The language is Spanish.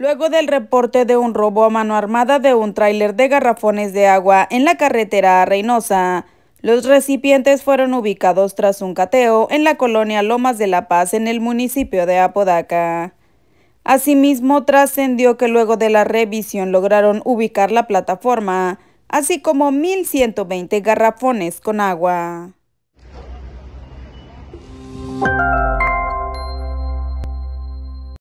Luego del reporte de un robo a mano armada de un tráiler de garrafones de agua en la carretera a Reynosa, los recipientes fueron ubicados tras un cateo en la colonia Lomas de la Paz en el municipio de Apodaca. Asimismo, trascendió que luego de la revisión lograron ubicar la plataforma, así como 1.120 garrafones con agua.